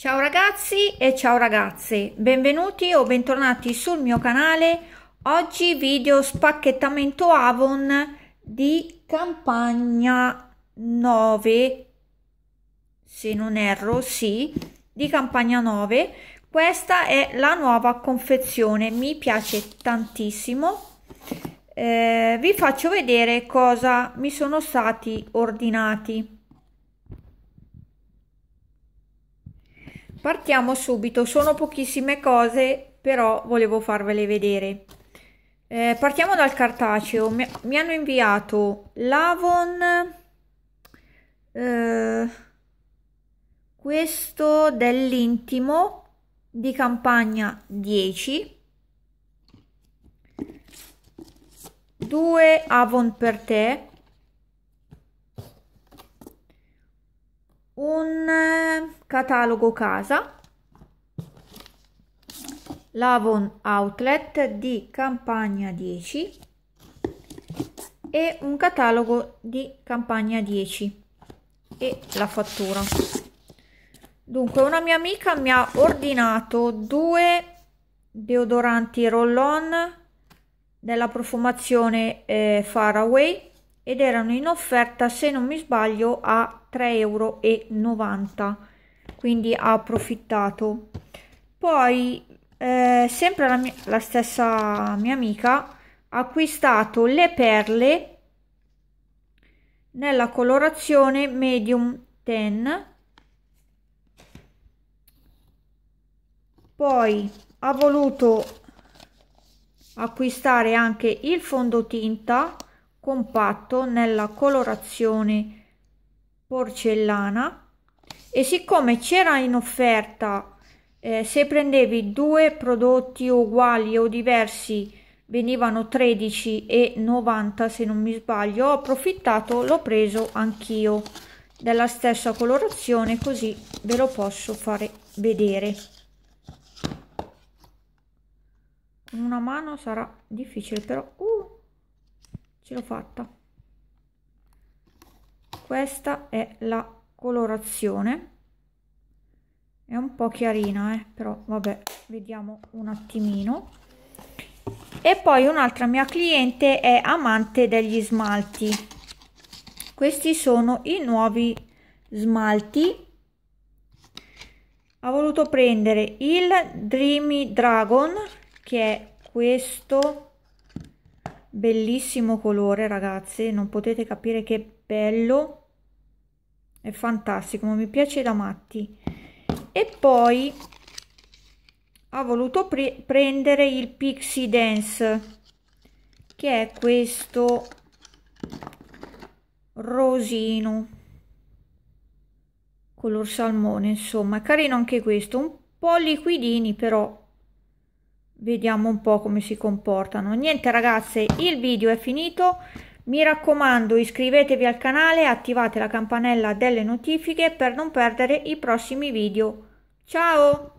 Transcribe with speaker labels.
Speaker 1: Ciao ragazzi e ciao ragazze, benvenuti o bentornati sul mio canale. Oggi video spacchettamento Avon di campagna 9, se non erro, sì, di campagna 9. Questa è la nuova confezione, mi piace tantissimo. Eh, vi faccio vedere cosa mi sono stati ordinati. partiamo subito sono pochissime cose però volevo farvele vedere eh, partiamo dal cartaceo mi, mi hanno inviato l'avon eh, questo dell'intimo di campagna 10 due avon per te un eh, catalogo casa Lavon Outlet di Campagna 10 e un catalogo di Campagna 10 e la fattura. Dunque, una mia amica mi ha ordinato due deodoranti roll-on della profumazione eh, Faraway ed erano in offerta se non mi sbaglio a 3,90 euro quindi ha approfittato poi eh, sempre la, mia, la stessa mia amica ha acquistato le perle nella colorazione medium ten poi ha voluto acquistare anche il fondotinta compatto nella colorazione porcellana e siccome c'era in offerta eh, se prendevi due prodotti uguali o diversi venivano 13,90 se non mi sbaglio ho approfittato l'ho preso anch'io della stessa colorazione così ve lo posso fare vedere con una mano sarà difficile però uh ce l'ho fatta questa è la colorazione è un po' chiarina eh? però vabbè vediamo un attimino e poi un'altra mia cliente è amante degli smalti questi sono i nuovi smalti ha voluto prendere il dreamy dragon che è questo bellissimo colore ragazze non potete capire che bello è fantastico mi piace da matti e poi ha voluto pre prendere il pixie dance che è questo rosino color salmone insomma carino anche questo un po' liquidini però vediamo un po' come si comportano. Niente ragazze, il video è finito. Mi raccomando iscrivetevi al canale, attivate la campanella delle notifiche per non perdere i prossimi video. Ciao!